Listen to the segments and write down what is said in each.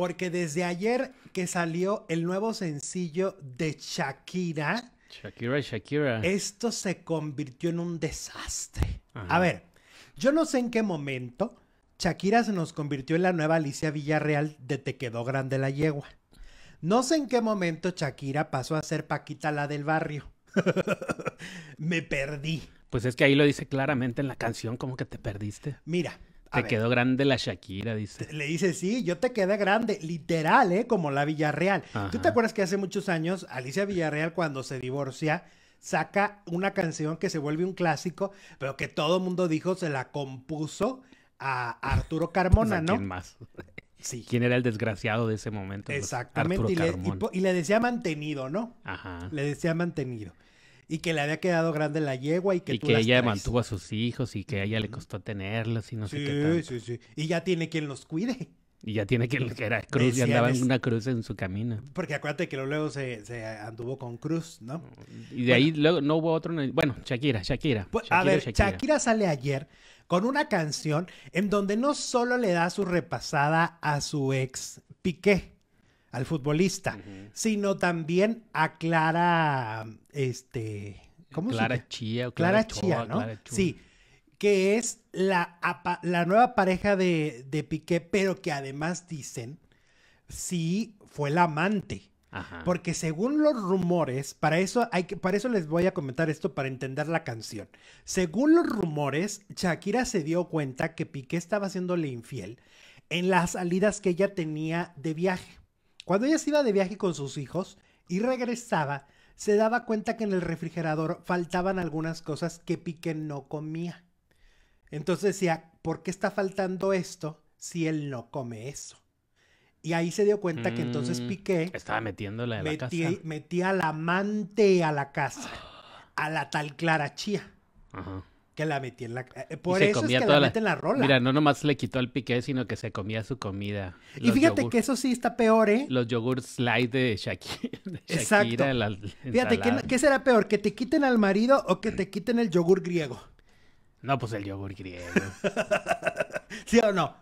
Porque desde ayer que salió el nuevo sencillo de Shakira. Shakira, Shakira. Esto se convirtió en un desastre. A ver, yo no sé en qué momento Shakira se nos convirtió en la nueva Alicia Villarreal de Te quedó grande la yegua. No sé en qué momento Shakira pasó a ser Paquita la del barrio. Me perdí. Pues es que ahí lo dice claramente en la canción, como que te perdiste. Mira, te quedó grande la Shakira, dice. Le dice, sí, yo te quedé grande, literal, ¿eh? Como la Villarreal. ¿Tú te acuerdas que hace muchos años Alicia Villarreal, cuando se divorcia, saca una canción que se vuelve un clásico, pero que todo el mundo dijo se la compuso a Arturo Carmona, ¿no? ¿Quién más? Sí. ¿Quién era el desgraciado de ese momento? Pues, Exactamente. y, y le, decía mantenido, ¿no? Ajá. Le decía mantenido y que le había quedado grande la yegua y que y que ella mantuvo a sus hijos y que a ella le costó tenerlos y no sé qué tal. Sí, sí, Y ya tiene quien los cuide. Y ya tiene quien que era cruz, y andaba en una cruz en su camino. Porque acuérdate que luego se, anduvo con cruz, ¿no? Mm, y de ahí luego no hubo otro. Bueno, Shakira, Shakira. Pues, a ver, Shakira sale ayer con una canción en donde no solo le da su repasada a su ex Piqué, al futbolista, sino también a Clara, este, ¿cómo Clara se Chía, Clara, Chía, ¿no? sí, que es la, la nueva pareja de, Piqué, pero que además dicen sí fue la amante. Porque según los rumores, para eso hay que, para eso les voy a comentar esto para entender la canción. Según los rumores, Shakira se dio cuenta que Piqué estaba haciéndole infiel en las salidas que ella tenía de viaje. Cuando ella se iba de viaje con sus hijos y regresaba, se daba cuenta que en el refrigerador faltaban algunas cosas que Piqué no comía. Entonces decía, ¿por qué está faltando esto si él no come eso? Y ahí se dio cuenta que entonces mm, Piqué... Estaba metiéndola en la casa. Metía al amante a la casa, a la tal Clara Chía. Ajá la metí en la... Eh, por eso es que la, meten la rola. Mira, no nomás le quitó el piqué, sino que se comía su comida. y fíjate que eso sí está peor, ¿eh? Los yogur slide de, Shakira. Exacto. fíjate, ¿qué, será peor? ¿Que te quiten al marido o que te quiten el yogur griego? No, pues el yogur griego. ¿Sí o no?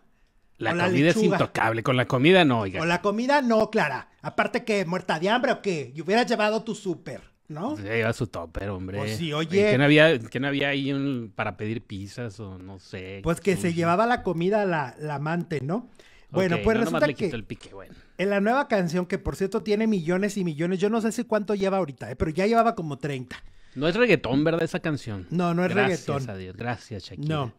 La, comida es intocable, con la comida no, oiga. Con la comida no, Clara. Aparte que muerta de hambre o qué, y hubieras llevado tu súper. ¿No? Pues, ya lleva su topper, hombre. Pues sí, oye. ¿Quién había, había ahí un, para pedir pizzas o no sé? Pues que se llevaba la comida la, la amante, ¿no? Bueno, pues resulta que el pique, en la nueva canción, que por cierto tiene millones y millones, yo no sé si cuánto lleva ahorita, ¿eh? pero ya llevaba como 30. No es reggaetón, ¿verdad? Esa canción. No, no es gracias reggaetón. Gracias a gracias Shakira. No.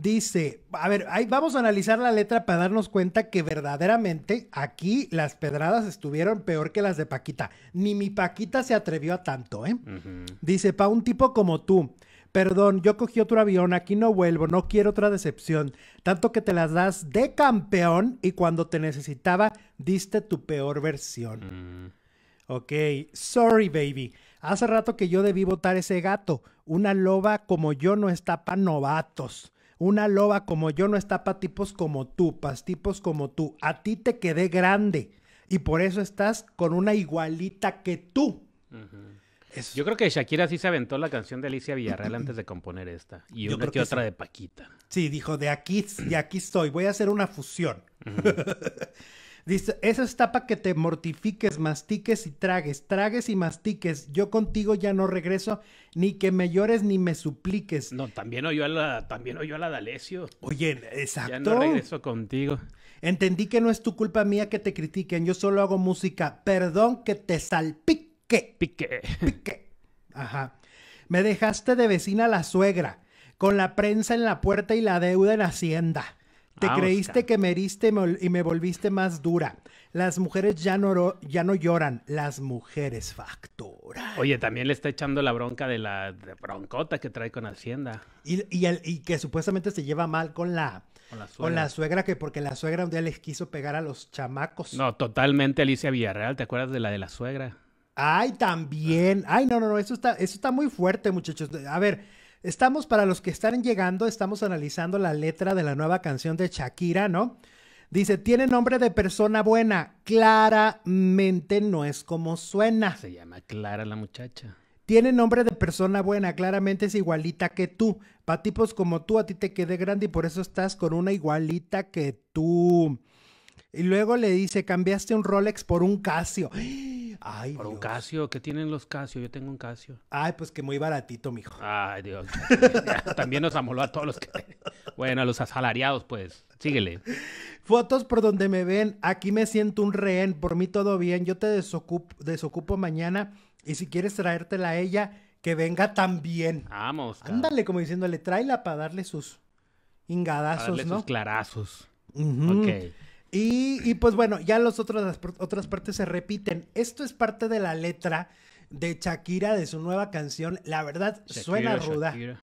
Dice, a ver, ahí vamos a analizar la letra para darnos cuenta que verdaderamente aquí las pedradas estuvieron peor que las de Paquita. Ni mi Paquita se atrevió a tanto, ¿eh? Dice, pa' un tipo como tú. Perdón, yo cogí otro avión, aquí no vuelvo, no quiero otra decepción. Tanto que te las das de campeón y cuando te necesitaba, diste tu peor versión. Mm. Ok, sorry baby. Hace rato que yo debí votar ese gato. Una loba como yo no está pa' novatos. Una loba como yo no está para tipos como tú, para tipos como tú. A ti te quedé grande y por eso estás con una igualita que tú. Yo creo que Shakira sí se aventó la canción de Alicia Villarreal antes de componer esta. Y Yo una creo que, otra de Paquita. Sí, dijo, de aquí, de aquí estoy, voy a hacer una fusión. Dice, esa está para que te mortifiques, mastiques y tragues, tragues y mastiques. Yo contigo ya no regreso, ni que me llores ni me supliques. No, también oyó a la, también oyó a la D'Alessio. Oye, exacto. Ya no regreso contigo. Entendí que no es tu culpa mía que te critiquen, yo solo hago música. Perdón que te salpique. Pique. Pique. Ajá. Me dejaste de vecina la suegra, con la prensa en la puerta y la deuda en Hacienda. Te creíste que me heriste y me volviste más dura. Las mujeres ya no, ya no lloran, las mujeres facturan. Oye, también le está echando la bronca de la broncota que trae con Hacienda. Y, y, el, y, que supuestamente se lleva mal con la, con la, suegra, que porque la suegra un día les quiso pegar a los chamacos. No, totalmente Alicia Villarreal, ¿te acuerdas de la de la suegra? Ay, también. Ay, no, no, no, eso está, eso está muy fuerte, muchachos. A ver, Estamos, para los que están llegando, estamos analizando la letra de la nueva canción de Shakira, ¿no? Dice, tiene nombre de persona buena, claramente no es como suena. Se llama Clara la muchacha. Tiene nombre de persona buena, claramente es igualita que tú. Pa' tipos como tú, a ti te quedé grande y por eso estás con una igualita que tú. Y luego le dice, cambiaste un Rolex por un Casio. Ay, Por un Casio, ¿qué tienen los Casio? Yo tengo un Casio. Ay, pues que muy baratito, mijo. Ay, Dios. También nos amoló a todos los que... Bueno, a los asalariados, pues. Síguele. Fotos por donde me ven. Aquí me siento un rehén. Por mí todo bien. Yo te desocupo, desocupo mañana. Y si quieres traértela a ella, que venga también. Vamos. Ándale, como diciéndole, tráela para darle sus ingadazos, ¿no? clarazos. Ok y pues bueno, ya las otras partes se repiten. Esto es parte de la letra de Shakira de su nueva canción. La verdad, suena ruda.